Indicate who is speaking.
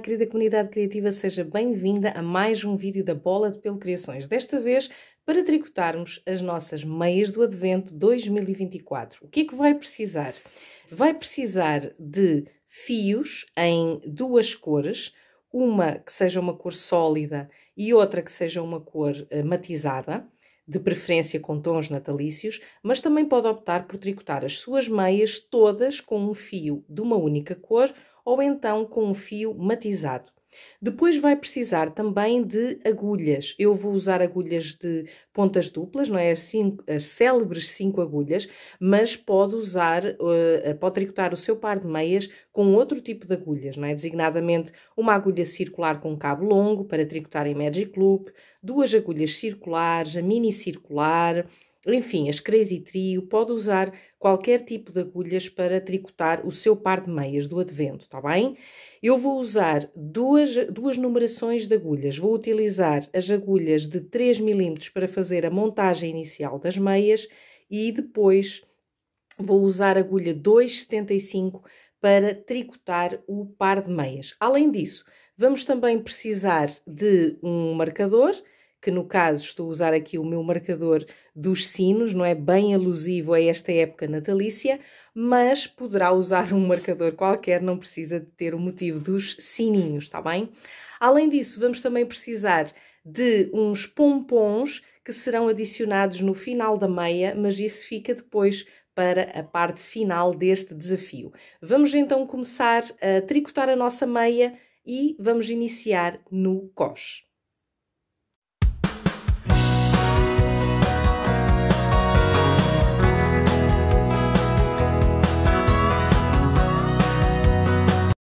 Speaker 1: querida comunidade criativa, seja bem-vinda a mais um vídeo da Bola de Pelo Criações. Desta vez, para tricotarmos as nossas meias do Advento 2024. O que é que vai precisar? Vai precisar de fios em duas cores, uma que seja uma cor sólida e outra que seja uma cor uh, matizada, de preferência com tons natalícios, mas também pode optar por tricotar as suas meias todas com um fio de uma única cor ou então com um fio matizado. Depois vai precisar também de agulhas. Eu vou usar agulhas de pontas duplas, não é? As, cinco, as célebres 5 agulhas, mas pode usar, uh, pode tricotar o seu par de meias com outro tipo de agulhas, não é? Designadamente uma agulha circular com cabo longo para tricotar em Magic Loop, duas agulhas circulares, a mini circular enfim, as Crazy Trio pode usar qualquer tipo de agulhas para tricotar o seu par de meias do advento, tá bem? Eu vou usar duas, duas numerações de agulhas. Vou utilizar as agulhas de 3 mm para fazer a montagem inicial das meias e depois vou usar agulha 2,75 para tricotar o par de meias. Além disso, vamos também precisar de um marcador que no caso estou a usar aqui o meu marcador dos sinos, não é bem alusivo a esta época natalícia, mas poderá usar um marcador qualquer, não precisa de ter o motivo dos sininhos, está bem? Além disso, vamos também precisar de uns pompons que serão adicionados no final da meia, mas isso fica depois para a parte final deste desafio. Vamos então começar a tricotar a nossa meia e vamos iniciar no cos.